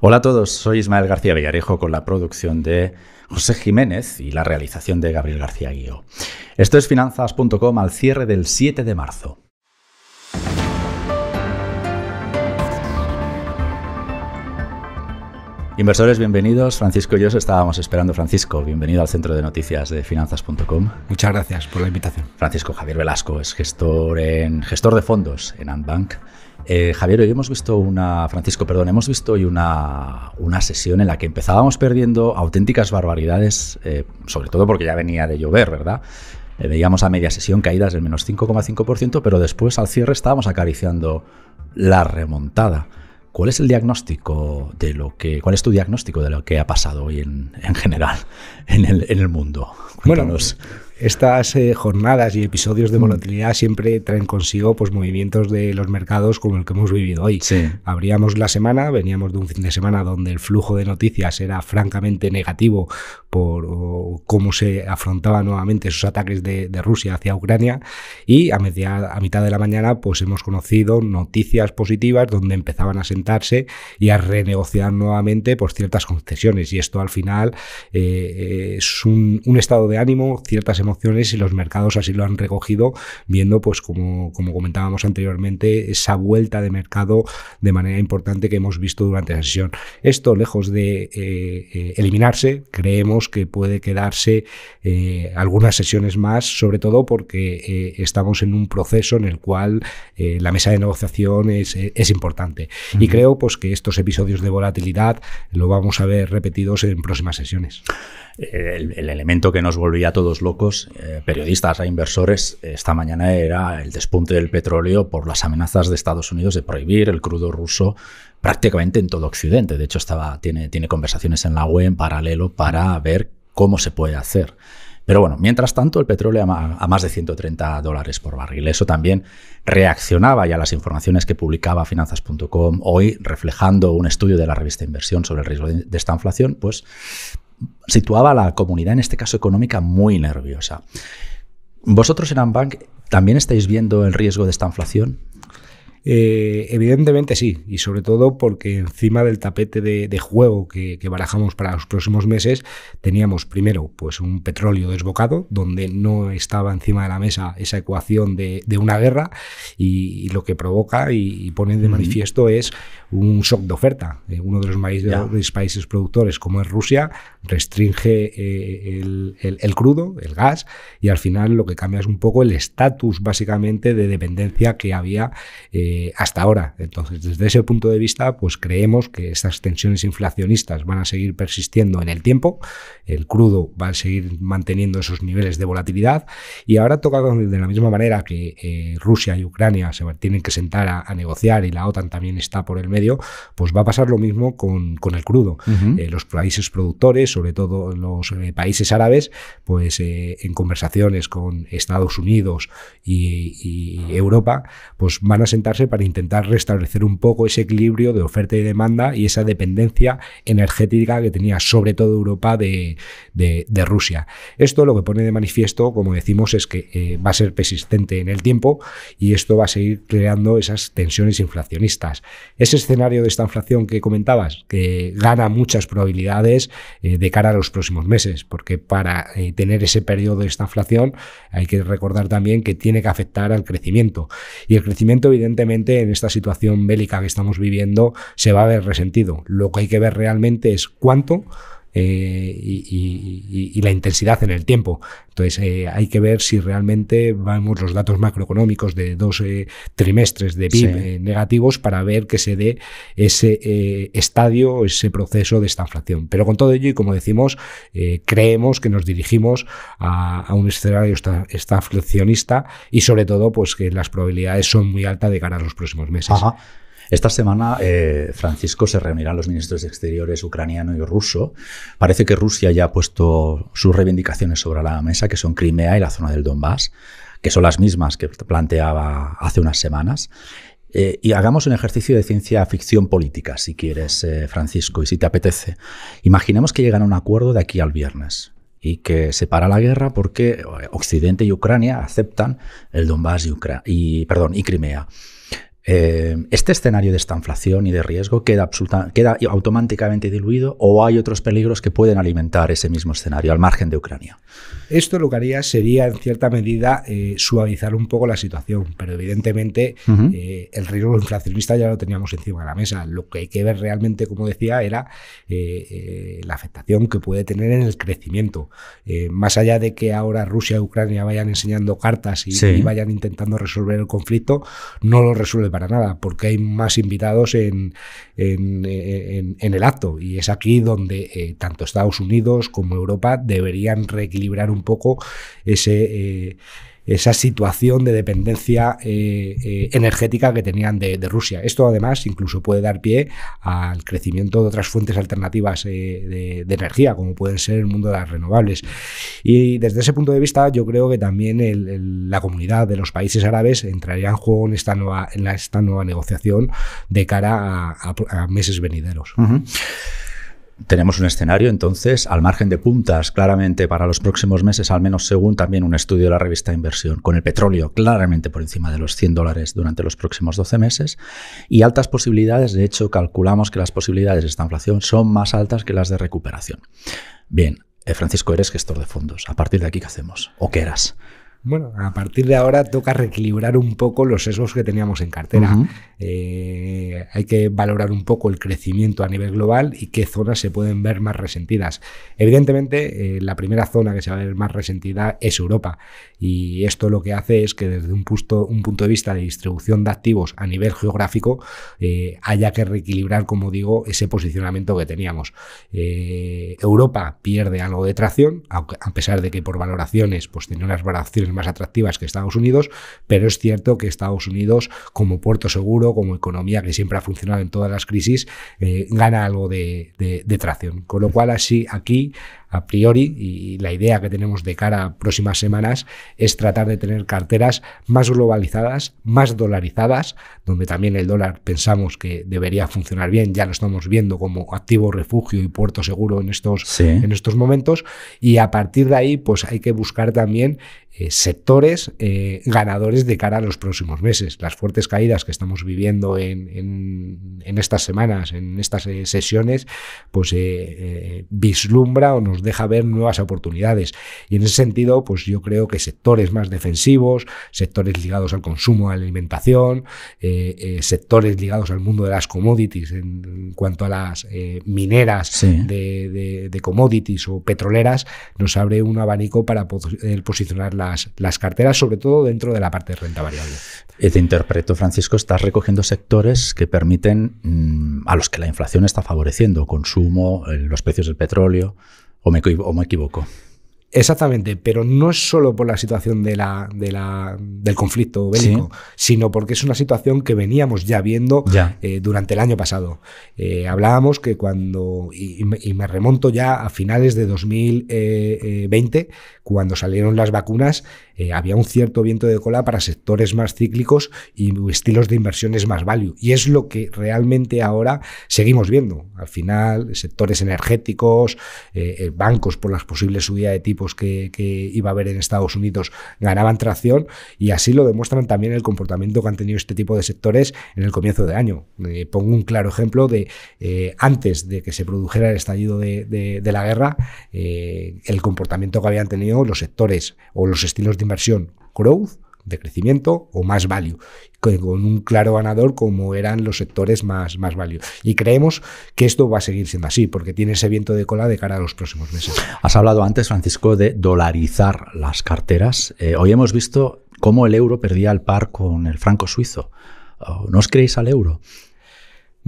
Hola a todos, soy Ismael García Villarejo con la producción de José Jiménez y la realización de Gabriel García Guío. Esto es finanzas.com al cierre del 7 de marzo. Inversores, bienvenidos. Francisco y yo os estábamos esperando. Francisco, bienvenido al centro de noticias de finanzas.com. Muchas gracias por la invitación. Francisco Javier Velasco es gestor, en, gestor de fondos en Antbank eh, Javier, hoy hemos visto una, Francisco, perdón, hemos visto hoy una, sesión en la que empezábamos perdiendo auténticas barbaridades, eh, sobre todo porque ya venía de llover, ¿verdad? Eh, veíamos a media sesión caídas del menos 5,5%, pero después al cierre estábamos acariciando la remontada. ¿Cuál es el diagnóstico de lo que, cuál es tu diagnóstico de lo que ha pasado hoy en, general en el, en el mundo? Cuéntanos estas eh, jornadas y episodios de mm. volatilidad siempre traen consigo pues, movimientos de los mercados como el que hemos vivido hoy. Abríamos la semana, veníamos de un fin de semana donde el flujo de noticias era francamente negativo por cómo se afrontaban nuevamente esos ataques de, Rusia hacia Ucrania y a, media, a mitad de la mañana pues hemos conocido noticias positivas donde empezaban a sentarse y a renegociar nuevamente pues, ciertas concesiones y esto al final eh, es un, estado de ánimo, ciertas y los mercados así lo han recogido, viendo, pues como, comentábamos anteriormente, esa vuelta de mercado de manera importante que hemos visto durante la sesión. Esto, lejos de eh, eh, eliminarse, creemos que puede quedarse eh, algunas sesiones más, sobre todo porque estamos en un proceso en el cual la mesa de negociación es, importante. Y creo pues, que estos episodios de volatilidad lo vamos a ver repetidos en próximas sesiones el, elemento que nos volvía a todos locos, eh, periodistas e inversores, esta mañana era el despunte del petróleo por las amenazas de Estados Unidos de prohibir el crudo ruso prácticamente en todo Occidente. De hecho, estaba, tiene, tiene conversaciones en la web en paralelo para ver cómo se puede hacer. Pero bueno, mientras tanto, el petróleo a más de 130 dólares por barril. Eso también reaccionaba ya a las informaciones que publicaba finanzas.com hoy, reflejando un estudio de la revista Inversión sobre el riesgo de esta inflación, pues situaba a la comunidad, en este caso económica, muy nerviosa. ¿Vosotros en Ambank también estáis viendo el riesgo de esta inflación? Eh, evidentemente sí, y sobre todo porque encima del tapete de, juego que, barajamos para los próximos meses teníamos primero pues un petróleo desbocado donde no estaba encima de la mesa esa ecuación de, una guerra y, lo que provoca y, pone de manifiesto es un shock de oferta. Eh, uno de los países productores, como es Rusia, restringe eh, el, el, crudo, el gas, y al final lo que cambia es un poco el estatus básicamente de dependencia que había eh, hasta ahora. Entonces, desde ese punto de vista, pues creemos que estas tensiones inflacionistas van a seguir persistiendo en el tiempo, el crudo va a seguir manteniendo esos niveles de volatilidad, y ahora toca de la misma manera que eh, Rusia y Ucrania se tienen que sentar a, a negociar y la OTAN también está por el medio pues va a pasar lo mismo con, el crudo. Eh, los países productores, sobre todo los eh, países árabes, pues eh, en conversaciones con Estados Unidos y, Europa, pues van a sentarse para intentar restablecer un poco ese equilibrio de oferta y demanda y esa dependencia energética que tenía sobre todo Europa de, Rusia. Esto lo que pone de manifiesto, como decimos, es que va a ser persistente en el tiempo y esto va a seguir creando esas tensiones inflacionistas. Es escenario de esta inflación que comentabas, que gana muchas probabilidades eh, de cara a los próximos meses, porque para eh, tener ese periodo de esta inflación hay que recordar también que tiene que afectar al crecimiento. Y el crecimiento, evidentemente, en esta situación bélica que estamos viviendo, se va a ver resentido. Lo que hay que ver realmente es cuánto eh, y, la intensidad en el tiempo. Entonces eh, hay que ver si realmente vamos los datos macroeconómicos de dos eh, trimestres de PIB negativos para ver que se dé ese estadio, ese proceso de esta inflación Pero con todo ello, y como decimos, creemos que nos dirigimos a, un escenario estanflacionista y sobre todo pues que las probabilidades son muy altas de ganar los próximos meses. Ajá. Esta semana eh, Francisco se reunirán los ministros de Exteriores ucraniano y ruso. Parece que Rusia ya ha puesto sus reivindicaciones sobre la mesa, que son Crimea y la zona del Donbass, que son las mismas que planteaba hace unas semanas. Eh, y hagamos un ejercicio de ciencia ficción política, si quieres, eh, Francisco, y si te apetece. Imaginemos que llegan a un acuerdo de aquí al viernes y que se para la guerra porque Occidente y Ucrania aceptan el Donbass y, y Crimea. Eh, ¿este escenario de estanflación y de riesgo queda, automáticamente diluido o hay otros peligros que pueden alimentar ese mismo escenario al margen de Ucrania? Esto lo que haría sería, en cierta medida, eh, suavizar un poco la situación, pero evidentemente eh, el riesgo inflacionista ya lo teníamos encima de la mesa. Lo que hay que ver realmente, como decía, era la afectación que puede tener en el crecimiento. más allá de que ahora Rusia y Ucrania vayan enseñando cartas y, y vayan intentando resolver el conflicto, no lo resuelven nada, porque hay más invitados en, en, el acto y es aquí donde eh, tanto Estados Unidos como Europa deberían reequilibrar un poco ese... Eh, esa situación de dependencia eh, eh, energética que tenían de, Rusia. Esto además incluso puede dar pie al crecimiento de otras fuentes alternativas eh, de, energía, como pueden ser el mundo de las renovables. Y desde ese punto de vista yo creo que también la comunidad de los países árabes entraría en juego en esta nueva, en esta nueva negociación de cara a, meses venideros. Tenemos un escenario, entonces, al margen de puntas, claramente para los próximos meses, al menos según también un estudio de la revista Inversión, con el petróleo claramente por encima de los 100 dólares durante los próximos 12 meses y altas posibilidades. De hecho, calculamos que las posibilidades de esta inflación son más altas que las de recuperación. Bien, eh, Francisco, eres gestor de fondos. A partir de aquí, ¿qué hacemos? ¿O qué eras? Bueno, a partir de ahora toca reequilibrar un poco los sesgos que teníamos en cartera. Eh, hay que valorar un poco el crecimiento a nivel global y qué zonas se pueden ver más resentidas. Evidentemente, eh, la primera zona que se va a ver más resentida es Europa. Y esto lo que hace es que desde un, punto, un punto de vista de distribución de activos a nivel geográfico eh, haya que reequilibrar, como digo, ese posicionamiento que teníamos. Europa pierde algo de tracción, a pesar de que por valoraciones pues, tiene unas valoraciones más atractivas que Estados Unidos, pero es cierto que Estados Unidos, como puerto seguro, como economía que siempre ha funcionado en todas las crisis, eh, gana algo de, tracción. Con lo cual, así aquí, a priori, y la idea que tenemos de cara a próximas semanas es tratar de tener carteras más globalizadas, más dolarizadas, donde también el dólar pensamos que debería funcionar bien, ya lo estamos viendo como activo refugio y puerto seguro en estos, en estos momentos, y a partir de ahí, pues hay que buscar también eh, sectores eh, ganadores de cara a los próximos meses. Las fuertes caídas que estamos viviendo en, estas semanas, en estas eh, sesiones, pues eh, vislumbra o nos deja ver nuevas oportunidades. Y en ese sentido, pues yo creo que sectores más defensivos, sectores ligados al consumo, de la alimentación, sectores ligados al mundo de las commodities en, cuanto a las mineras de, de commodities o petroleras, nos abre un abanico para poder posicionar las, las carteras sobre todo dentro de la parte de renta variable. Te eh, interpreto, Francisco, estás recogiendo sectores que permiten mm, a los que la inflación está favoreciendo, consumo, eh, los precios del petróleo, o me equivoco. Exactamente, pero no es solo por la situación de la, de la, del conflicto bélico, sino porque es una situación que veníamos ya viendo eh, durante el año pasado. Eh, hablábamos que cuando, y, me remonto ya a finales de 2020, eh, cuando salieron las vacunas, había un cierto viento de cola para sectores más cíclicos y estilos de inversiones más value. Y es lo que realmente ahora seguimos viendo. Al final, sectores energéticos, bancos por las posibles subidas de tipo que, iba a haber en Estados Unidos ganaban tracción y así lo demuestran también el comportamiento que han tenido este tipo de sectores en el comienzo de año. Eh, pongo un claro ejemplo de eh, antes de que se produjera el estallido de la guerra, eh, el comportamiento que habían tenido los sectores o los estilos de inversión growth de crecimiento o más value, con un claro ganador como eran los sectores más, más value. Y creemos que esto va a seguir siendo así, porque tiene ese viento de cola de cara a los próximos meses. Has hablado antes, Francisco, de dolarizar las carteras. Eh, hoy hemos visto cómo el euro perdía el par con el franco suizo. Oh, ¿No os creéis al euro?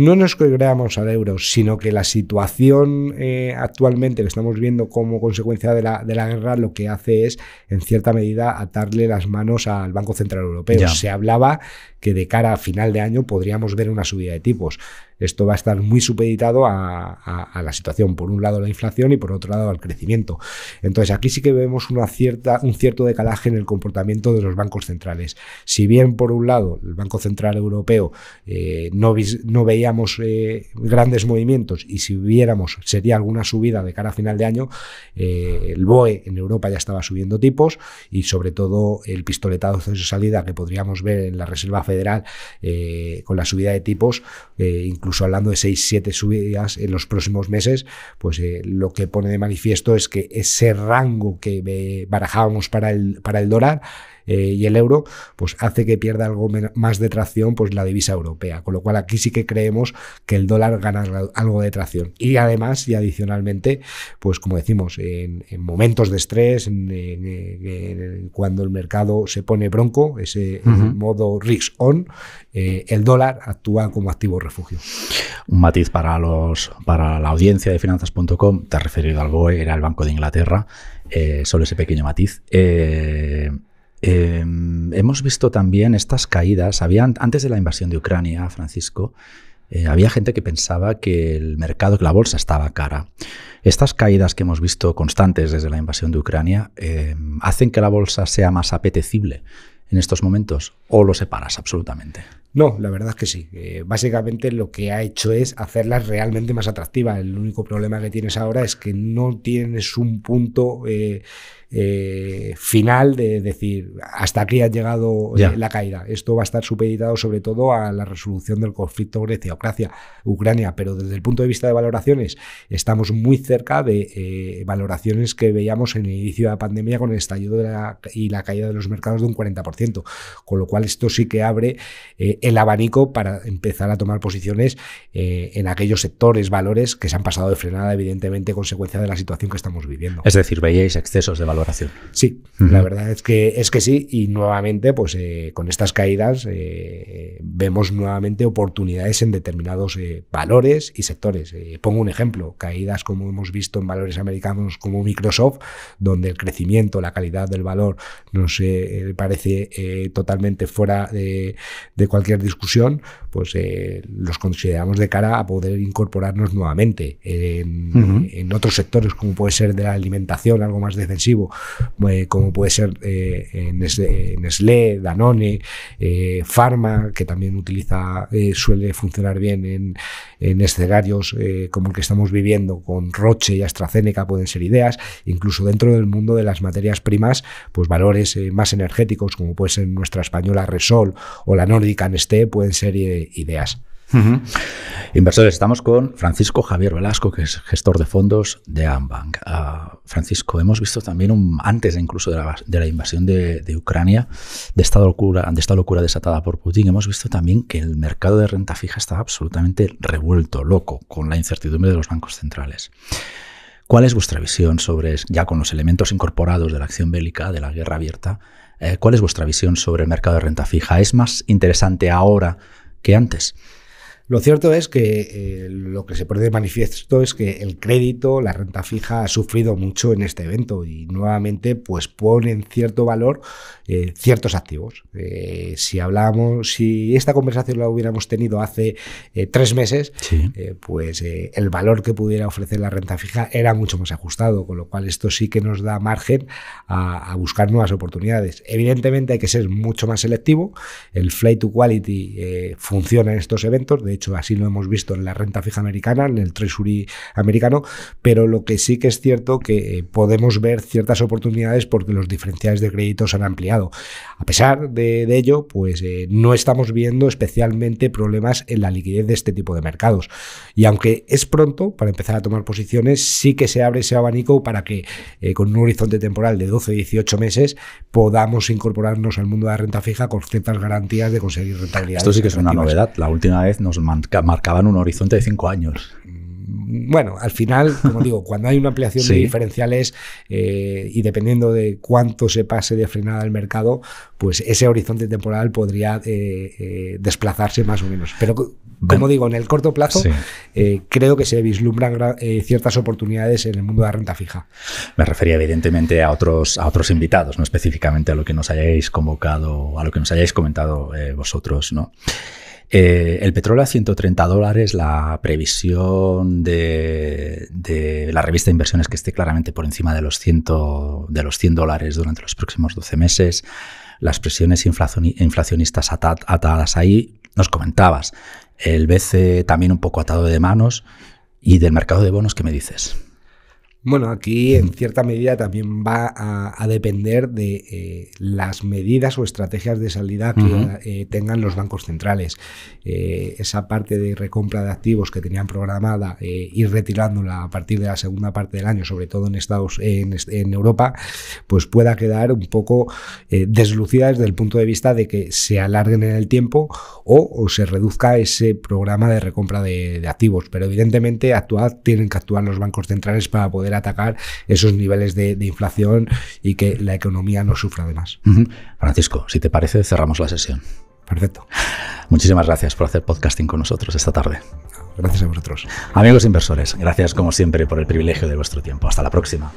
no nos creamos al euro, sino que la situación eh, actualmente que estamos viendo como consecuencia de la, de la, guerra lo que hace es, en cierta medida, atarle las manos al Banco Central Europeo. Se hablaba que de cara a final de año podríamos ver una subida de tipos esto va a estar muy supeditado a, la situación, por un lado la inflación y por otro lado al crecimiento. Entonces aquí sí que vemos una cierta, un cierto decalaje en el comportamiento de los bancos centrales. Si bien por un lado el Banco Central Europeo eh, no, veíamos eh, grandes movimientos y si viéramos sería alguna subida de cara a final de año, eh, el BOE en Europa ya estaba subiendo tipos y sobre todo el pistoletado de salida que podríamos ver en la Reserva Federal con la subida de tipos, incluso incluso hablando de 6, 7 subidas en los próximos meses, pues eh, lo que pone de manifiesto es que ese rango que eh, barajábamos para el, para el dólar eh, y el euro, pues hace que pierda algo más de tracción pues la divisa europea, con lo cual aquí sí que creemos que el dólar gana algo de tracción. Y además y adicionalmente, pues como decimos, en, momentos de estrés, en, cuando el mercado se pone bronco, ese modo risk on, eh, el dólar actúa como activo refugio. Un matiz para los para la audiencia de finanzas.com, te has referido al BOE, era el Banco de Inglaterra, eh, solo ese pequeño matiz. Em, hemos visto también estas caídas. Había antes de la invasión de Ucrania, Francisco, eh, había gente que pensaba que el mercado, que la bolsa estaba cara. Estas caídas que hemos visto constantes desde la invasión de Ucrania em, hacen que la bolsa sea más apetecible en estos momentos o lo separas absolutamente. No, la verdad es que sí. Eh, básicamente lo que ha hecho es hacerla realmente más atractiva. El único problema que tienes ahora es que no tienes un punto eh, eh, final de decir, hasta aquí ha llegado eh, la caída. Esto va a estar supeditado sobre todo a la resolución del conflicto Grecia-Ucrania, pero desde el punto de vista de valoraciones, estamos muy cerca de eh, valoraciones que veíamos en el inicio de la pandemia con el estallido de la, y la caída de los mercados de un 40%, con lo cual esto sí que abre el abanico para empezar a tomar posiciones en aquellos sectores, valores que se han pasado de frenada, evidentemente, consecuencia de la situación que estamos viviendo. Es decir, veíais excesos de valor Sí, la verdad es que, es que sí. Y nuevamente, pues eh, con estas caídas eh, vemos nuevamente oportunidades en determinados eh, valores y sectores. pongo un ejemplo, caídas como hemos visto en valores americanos como Microsoft, donde el crecimiento, la calidad del valor nos parece totalmente fuera de, cualquier discusión, pues los consideramos de cara a poder incorporarnos nuevamente en otros sectores como puede ser de la alimentación, algo más defensivo eh, como, puede ser eh, en Nestlé, Danone, eh, Pharma, que también utiliza, suele funcionar bien en, escenarios como el que estamos viviendo con Roche y AstraZeneca, pueden ser ideas, incluso dentro del mundo de las materias primas, pues valores más energéticos como puede ser nuestra española Resol o la nórdica Nestlé pueden ser ideas. Inversores, estamos con Francisco Javier Velasco, que es gestor de fondos de Ambank. Ah, Francisco, hemos visto también antes incluso de la, invasión de, Ucrania, de esta, locura, esta locura desatada por Putin, hemos visto también que el mercado de renta fija está absolutamente revuelto, loco, con la incertidumbre de los bancos centrales. ¿Cuál es vuestra visión sobre, ya con los elementos incorporados de la acción bélica, de la guerra abierta, eh, cuál es vuestra visión sobre el mercado de renta fija? ¿Es más interesante ahora que antes? Lo cierto es que eh, lo que se pone de manifiesto es que el crédito, la renta fija, ha sufrido mucho en este evento y nuevamente pues pone en cierto valor eh, ciertos activos. Eh, si hablábamos, si esta conversación la hubiéramos tenido hace tres meses, pues el valor que pudiera ofrecer la renta fija era mucho más ajustado, con lo cual esto sí que nos da margen a, a buscar nuevas oportunidades. Evidentemente hay que ser mucho más selectivo. El flight to quality funciona en estos eventos. De hecho así lo hemos visto en la renta fija americana, en el treasury americano, pero lo que sí que es cierto que eh, podemos ver ciertas oportunidades porque los diferenciales de créditos se han ampliado. A pesar de, ello, pues eh, no estamos viendo especialmente problemas en la liquidez de este tipo de mercados. Y aunque es pronto para empezar a tomar posiciones, sí que se abre ese abanico para que eh, con un horizonte temporal de 12-18 meses podamos incorporarnos al mundo de la renta fija con ciertas garantías de conseguir rentabilidad. Esto sí que es una novedad. La última vez nos marcaban un horizonte de cinco años mm, bueno, al final, como digo, cuando hay una ampliación de diferenciales eh, y dependiendo de cuánto se pase de frenada el mercado, pues ese horizonte temporal podría eh, eh, desplazarse más o menos. Pero como digo, en el corto plazo creo que se vislumbran ciertas oportunidades en el mundo de la renta fija. Me refería evidentemente a otros, a otros invitados, no específicamente a lo que nos hayáis convocado, a lo que nos hayáis comentado vosotros, ¿no? Eh, el petróleo a 130 dólares, la previsión de, la revista de inversiones que esté claramente por encima de los 100, de los 100 dólares durante los próximos 12 meses, las presiones inflacionistas atadas ahí, nos comentabas. El BCE también un poco atado de manos y del mercado de bonos, ¿qué me dices? Bueno, aquí en cierta medida también va a, depender de eh, las medidas o estrategias de salida que eh, tengan los bancos centrales. Eh, esa parte de recompra de activos que tenían programada, ir retirándola a partir de la segunda parte del año, sobre todo en Estados en, Europa, pues pueda quedar un poco deslucida desde el punto de vista de que se alarguen en el tiempo o, se reduzca ese programa de recompra de, activos. Pero evidentemente actuar, tienen que actuar los bancos centrales para poder atacar esos niveles de, inflación y que la economía no sufra de más. Francisco, si te parece, cerramos la sesión. Perfecto. Muchísimas gracias por hacer podcasting con nosotros esta tarde. Gracias a vosotros. Amigos inversores, gracias como siempre por el privilegio de vuestro tiempo. Hasta la próxima.